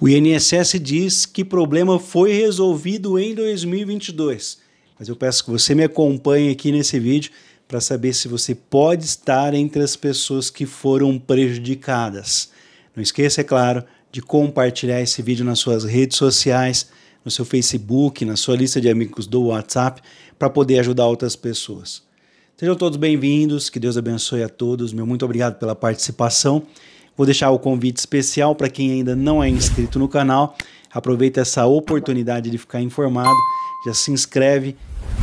O INSS diz que problema foi resolvido em 2022. Mas eu peço que você me acompanhe aqui nesse vídeo para saber se você pode estar entre as pessoas que foram prejudicadas. Não esqueça, é claro, de compartilhar esse vídeo nas suas redes sociais, no seu Facebook, na sua lista de amigos do WhatsApp, para poder ajudar outras pessoas. Sejam todos bem-vindos, que Deus abençoe a todos. Meu muito obrigado pela participação. Vou deixar o convite especial para quem ainda não é inscrito no canal. Aproveita essa oportunidade de ficar informado, já se inscreve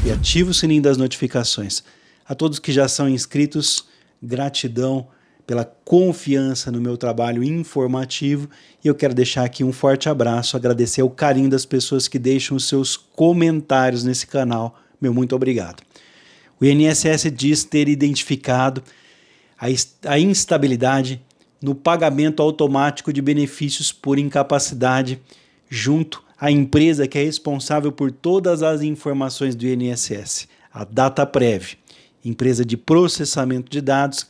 e ativa o sininho das notificações. A todos que já são inscritos, gratidão pela confiança no meu trabalho informativo e eu quero deixar aqui um forte abraço, agradecer o carinho das pessoas que deixam os seus comentários nesse canal. Meu muito obrigado. O INSS diz ter identificado a, a instabilidade no pagamento automático de benefícios por incapacidade junto à empresa que é responsável por todas as informações do INSS, a DataPrev, empresa de processamento de dados.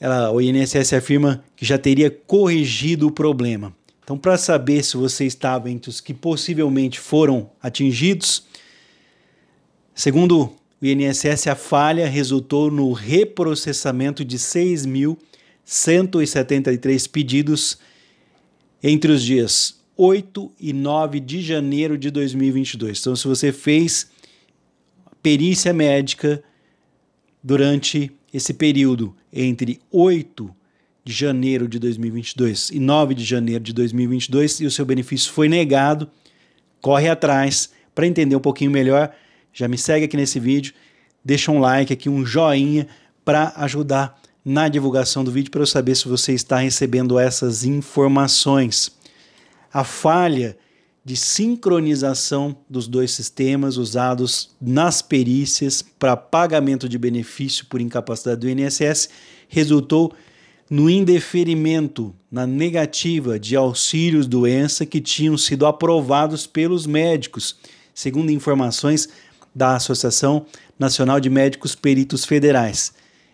Ela, o INSS afirma que já teria corrigido o problema. Então, para saber se você estava entre os que possivelmente foram atingidos, segundo o INSS, a falha resultou no reprocessamento de 6 mil 173 pedidos entre os dias 8 e 9 de janeiro de 2022. Então, se você fez perícia médica durante esse período entre 8 de janeiro de 2022 e 9 de janeiro de 2022 e o seu benefício foi negado, corre atrás para entender um pouquinho melhor. Já me segue aqui nesse vídeo, deixa um like aqui, um joinha para ajudar na divulgação do vídeo para eu saber se você está recebendo essas informações. A falha de sincronização dos dois sistemas usados nas perícias para pagamento de benefício por incapacidade do INSS resultou no indeferimento, na negativa de auxílios doença que tinham sido aprovados pelos médicos, segundo informações da Associação Nacional de Médicos Peritos Federais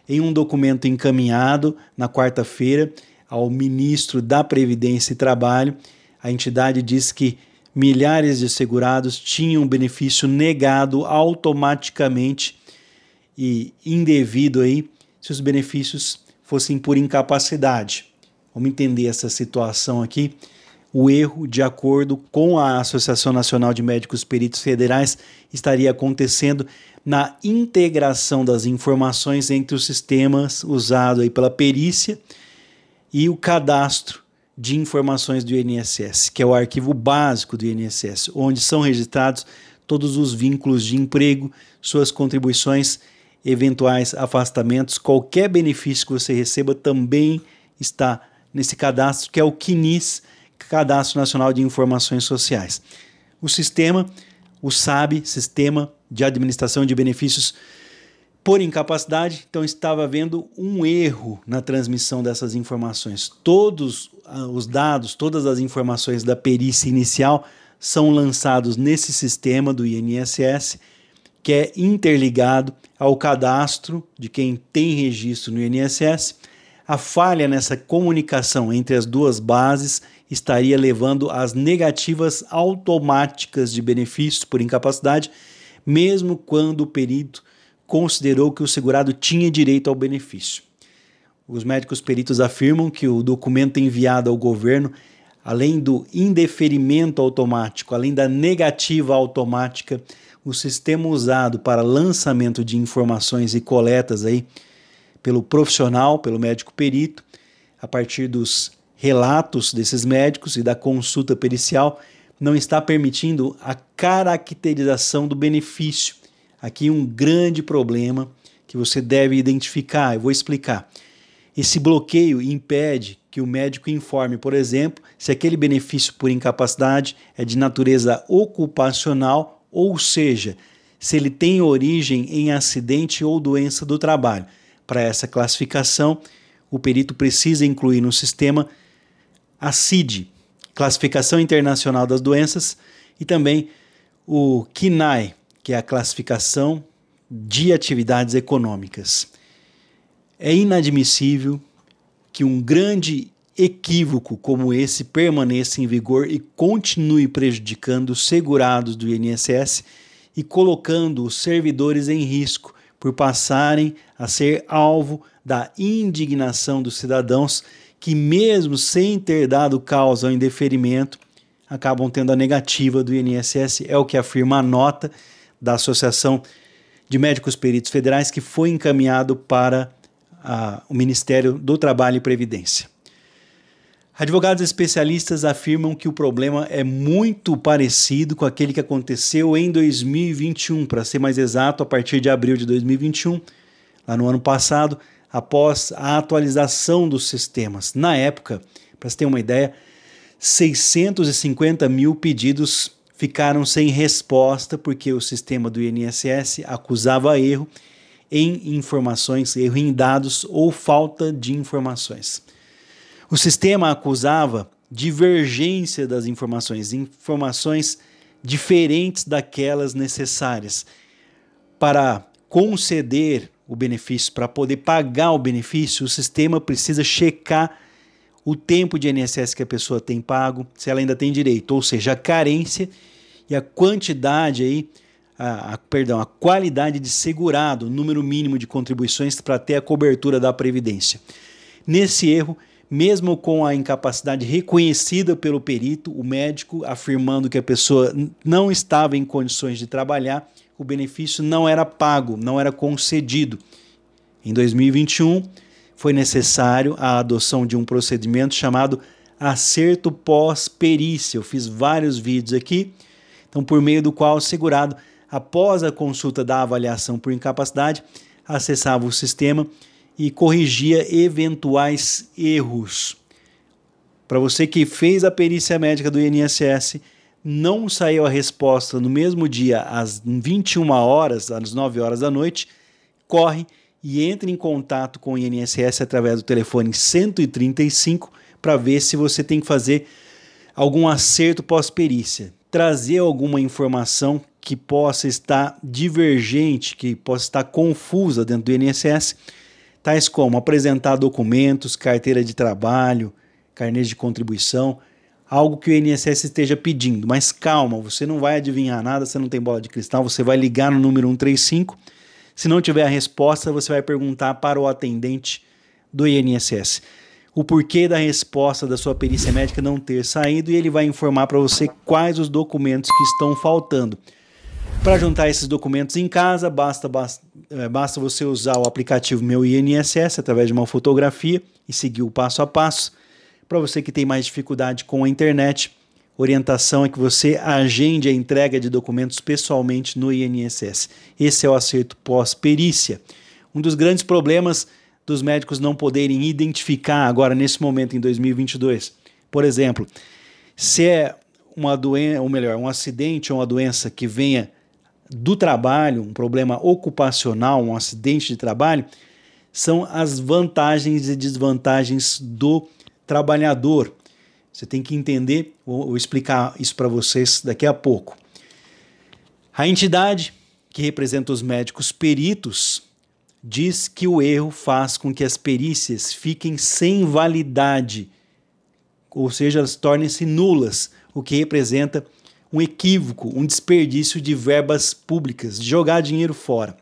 em um documento encaminhado na quarta-feira ao ministro da Previdência e Trabalho, a entidade diz que milhares de segurados tinham benefício negado automaticamente e indevido aí se os benefícios fossem por incapacidade. Vamos entender essa situação aqui o erro, de acordo com a Associação Nacional de Médicos Peritos Federais, estaria acontecendo na integração das informações entre os sistemas usados aí pela perícia e o cadastro de informações do INSS, que é o arquivo básico do INSS, onde são registrados todos os vínculos de emprego, suas contribuições, eventuais afastamentos, qualquer benefício que você receba também está nesse cadastro, que é o CNIS, Cadastro Nacional de Informações Sociais. O sistema, o SAB, Sistema de Administração de Benefícios por incapacidade, então estava havendo um erro na transmissão dessas informações. Todos ah, os dados, todas as informações da perícia inicial são lançados nesse sistema do INSS, que é interligado ao cadastro de quem tem registro no INSS. A falha nessa comunicação entre as duas bases estaria levando às negativas automáticas de benefícios por incapacidade, mesmo quando o perito considerou que o segurado tinha direito ao benefício. Os médicos peritos afirmam que o documento enviado ao governo, além do indeferimento automático, além da negativa automática, o sistema usado para lançamento de informações e coletas aí pelo profissional, pelo médico perito, a partir dos relatos desses médicos e da consulta pericial não está permitindo a caracterização do benefício. Aqui um grande problema que você deve identificar, eu vou explicar. Esse bloqueio impede que o médico informe, por exemplo, se aquele benefício por incapacidade é de natureza ocupacional, ou seja, se ele tem origem em acidente ou doença do trabalho. Para essa classificação, o perito precisa incluir no sistema a CID, Classificação Internacional das Doenças, e também o CNAE, que é a Classificação de Atividades Econômicas. É inadmissível que um grande equívoco como esse permaneça em vigor e continue prejudicando os segurados do INSS e colocando os servidores em risco por passarem a ser alvo da indignação dos cidadãos que, mesmo sem ter dado causa ao indeferimento, acabam tendo a negativa do INSS, é o que afirma a nota da Associação de Médicos Peritos Federais, que foi encaminhado para a, o Ministério do Trabalho e Previdência. Advogados especialistas afirmam que o problema é muito parecido com aquele que aconteceu em 2021, para ser mais exato, a partir de abril de 2021, lá no ano passado, após a atualização dos sistemas. Na época, para você ter uma ideia, 650 mil pedidos ficaram sem resposta porque o sistema do INSS acusava erro em informações, erro em dados ou falta de informações. O sistema acusava divergência das informações, informações diferentes daquelas necessárias para conceder o benefício, para poder pagar o benefício, o sistema precisa checar o tempo de INSS que a pessoa tem pago, se ela ainda tem direito, ou seja, a carência e a quantidade aí, a, a perdão, a qualidade de segurado, o número mínimo de contribuições para ter a cobertura da previdência. Nesse erro, mesmo com a incapacidade reconhecida pelo perito, o médico afirmando que a pessoa não estava em condições de trabalhar, o benefício não era pago, não era concedido. Em 2021, foi necessário a adoção de um procedimento chamado acerto pós-perícia. Eu fiz vários vídeos aqui, então por meio do qual o segurado, após a consulta da avaliação por incapacidade, acessava o sistema e corrigia eventuais erros. Para você que fez a perícia médica do INSS, não saiu a resposta no mesmo dia, às 21 horas, às 9 horas da noite, corre e entre em contato com o INSS através do telefone 135 para ver se você tem que fazer algum acerto pós-perícia. Trazer alguma informação que possa estar divergente, que possa estar confusa dentro do INSS, tais como apresentar documentos, carteira de trabalho, carnês de contribuição, algo que o INSS esteja pedindo. Mas calma, você não vai adivinhar nada, você não tem bola de cristal, você vai ligar no número 135. Se não tiver a resposta, você vai perguntar para o atendente do INSS o porquê da resposta da sua perícia médica não ter saído e ele vai informar para você quais os documentos que estão faltando. Para juntar esses documentos em casa, basta, basta, é, basta você usar o aplicativo Meu INSS através de uma fotografia e seguir o passo a passo. Para você que tem mais dificuldade com a internet, orientação é que você agende a entrega de documentos pessoalmente no INSS. Esse é o acerto pós-perícia. Um dos grandes problemas dos médicos não poderem identificar agora, nesse momento, em 2022, por exemplo, se é uma doença, ou melhor, um acidente ou uma doença que venha do trabalho, um problema ocupacional, um acidente de trabalho, são as vantagens e desvantagens do trabalhador. Você tem que entender, vou explicar isso para vocês daqui a pouco. A entidade que representa os médicos peritos diz que o erro faz com que as perícias fiquem sem validade, ou seja, elas tornem-se nulas, o que representa um equívoco, um desperdício de verbas públicas, de jogar dinheiro fora.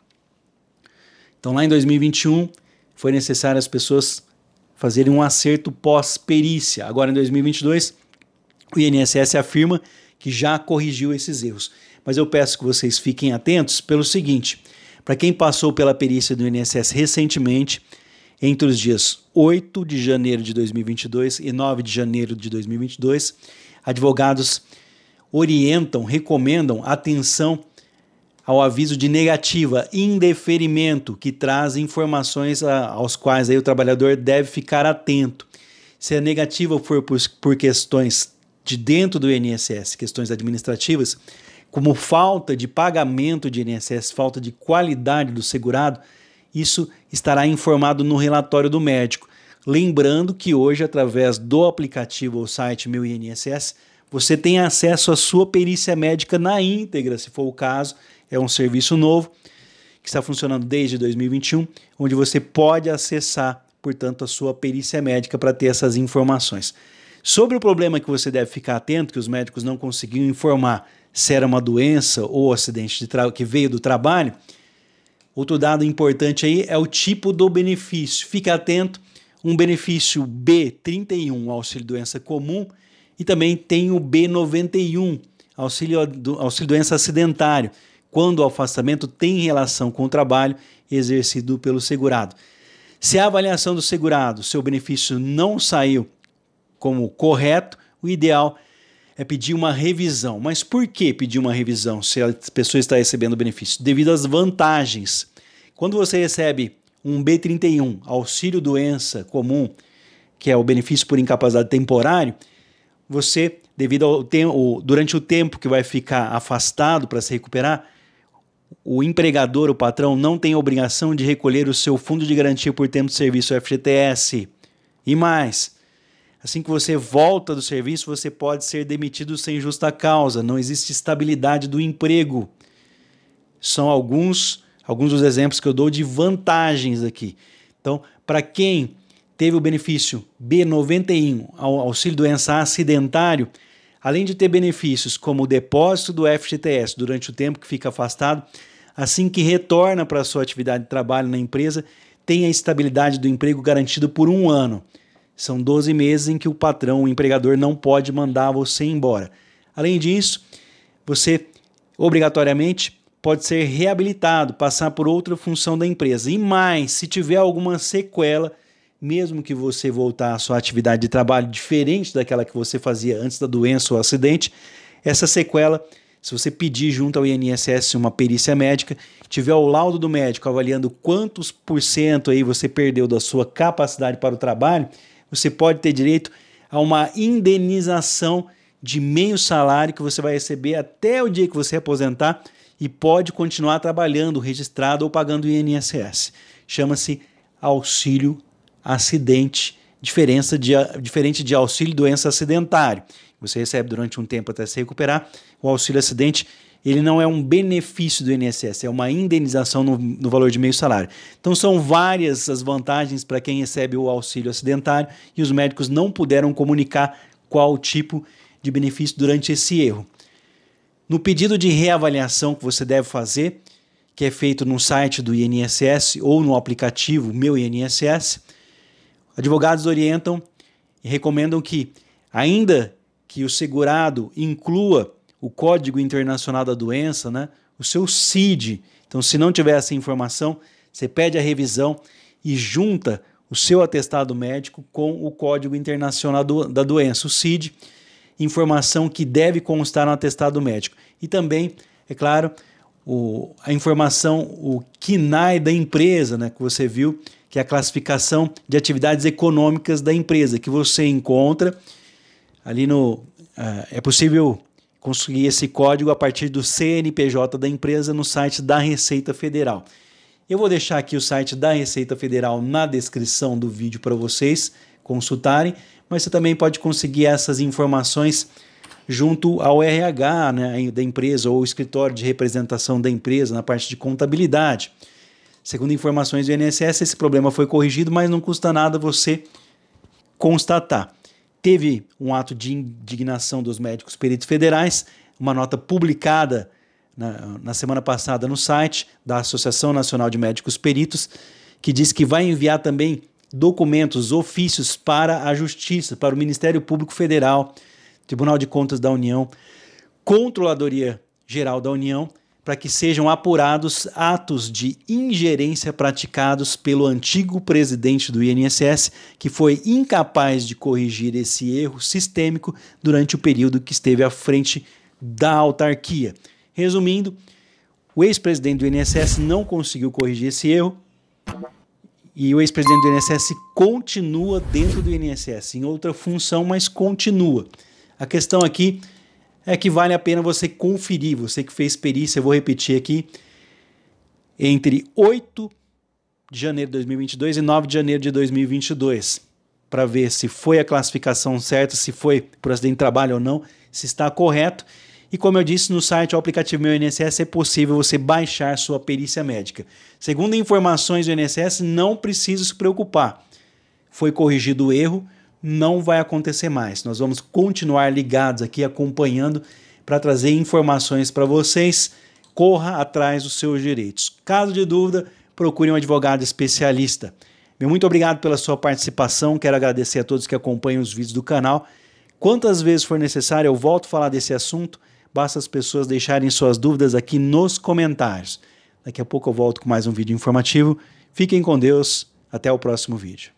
Então, lá em 2021, foi necessário as pessoas fazerem um acerto pós-perícia. Agora, em 2022, o INSS afirma que já corrigiu esses erros. Mas eu peço que vocês fiquem atentos pelo seguinte: para quem passou pela perícia do INSS recentemente, entre os dias 8 de janeiro de 2022 e 9 de janeiro de 2022, advogados orientam, recomendam atenção ao aviso de negativa, indeferimento, que traz informações a, aos quais aí o trabalhador deve ficar atento. Se a negativa for por, por questões de dentro do INSS, questões administrativas, como falta de pagamento de INSS, falta de qualidade do segurado, isso estará informado no relatório do médico. Lembrando que hoje, através do aplicativo ou site Meu INSS, você tem acesso à sua perícia médica na íntegra, se for o caso. É um serviço novo que está funcionando desde 2021, onde você pode acessar, portanto, a sua perícia médica para ter essas informações. Sobre o problema que você deve ficar atento, que os médicos não conseguiram informar se era uma doença ou acidente que veio do trabalho, outro dado importante aí é o tipo do benefício. Fique atento, um benefício B31, auxílio doença comum, e também tem o B91, auxílio, do, auxílio doença acidentário, quando o afastamento tem relação com o trabalho exercido pelo segurado. Se a avaliação do segurado, seu benefício não saiu como correto, o ideal é pedir uma revisão. Mas por que pedir uma revisão se a pessoa está recebendo benefício? Devido às vantagens. Quando você recebe um B31, auxílio doença comum, que é o benefício por incapacidade temporário, você, devido ao tempo, durante o tempo que vai ficar afastado para se recuperar, o empregador, o patrão, não tem obrigação de recolher o seu fundo de garantia por tempo de serviço, FGTS. E mais, assim que você volta do serviço, você pode ser demitido sem justa causa, não existe estabilidade do emprego. São alguns, alguns dos exemplos que eu dou de vantagens aqui. Então, para quem teve o benefício B91, auxílio doença acidentário, além de ter benefícios como o depósito do FGTS durante o tempo que fica afastado, assim que retorna para a sua atividade de trabalho na empresa, tem a estabilidade do emprego garantido por um ano. São 12 meses em que o patrão, o empregador, não pode mandar você embora. Além disso, você obrigatoriamente pode ser reabilitado, passar por outra função da empresa. E mais, se tiver alguma sequela, mesmo que você voltar à sua atividade de trabalho diferente daquela que você fazia antes da doença ou acidente, essa sequela, se você pedir junto ao INSS uma perícia médica, tiver o laudo do médico avaliando quantos por cento aí você perdeu da sua capacidade para o trabalho, você pode ter direito a uma indenização de meio salário que você vai receber até o dia que você aposentar e pode continuar trabalhando, registrado ou pagando o INSS. Chama-se auxílio acidente, diferença de, diferente de auxílio doença acidentário. Você recebe durante um tempo até se recuperar. O auxílio acidente ele não é um benefício do INSS, é uma indenização no, no valor de meio salário. Então são várias as vantagens para quem recebe o auxílio acidentário e os médicos não puderam comunicar qual tipo de benefício durante esse erro. No pedido de reavaliação que você deve fazer, que é feito no site do INSS ou no aplicativo Meu INSS, Advogados orientam e recomendam que, ainda que o segurado inclua o Código Internacional da Doença, né, o seu CID. Então, se não tiver essa informação, você pede a revisão e junta o seu atestado médico com o Código Internacional do, da Doença, o CID, informação que deve constar no atestado médico. E também, é claro, o, a informação, o KINAI da empresa, né, que você viu, que é a classificação de atividades econômicas da empresa, que você encontra ali no. Uh, é possível conseguir esse código a partir do CNPJ da empresa no site da Receita Federal. Eu vou deixar aqui o site da Receita Federal na descrição do vídeo para vocês consultarem, mas você também pode conseguir essas informações junto ao RH né, da empresa ou escritório de representação da empresa na parte de contabilidade. Segundo informações do INSS, esse problema foi corrigido, mas não custa nada você constatar. Teve um ato de indignação dos médicos peritos federais, uma nota publicada na, na semana passada no site da Associação Nacional de Médicos Peritos, que diz que vai enviar também documentos, ofícios para a Justiça, para o Ministério Público Federal, Tribunal de Contas da União, Controladoria Geral da União, para que sejam apurados atos de ingerência praticados pelo antigo presidente do INSS, que foi incapaz de corrigir esse erro sistêmico durante o período que esteve à frente da autarquia. Resumindo, o ex-presidente do INSS não conseguiu corrigir esse erro e o ex-presidente do INSS continua dentro do INSS, em outra função, mas continua. A questão aqui é que vale a pena você conferir. Você que fez perícia, eu vou repetir aqui, entre 8 de janeiro de 2022 e 9 de janeiro de 2022, para ver se foi a classificação certa, se foi por acidente de trabalho ou não, se está correto. E como eu disse no site, ou aplicativo Meu INSS é possível você baixar sua perícia médica. Segundo informações do INSS, não precisa se preocupar. Foi corrigido o erro não vai acontecer mais. Nós vamos continuar ligados aqui acompanhando para trazer informações para vocês. Corra atrás dos seus direitos. Caso de dúvida, procure um advogado especialista. muito obrigado pela sua participação. Quero agradecer a todos que acompanham os vídeos do canal. Quantas vezes for necessário, eu volto a falar desse assunto. Basta as pessoas deixarem suas dúvidas aqui nos comentários. Daqui a pouco eu volto com mais um vídeo informativo. Fiquem com Deus. Até o próximo vídeo.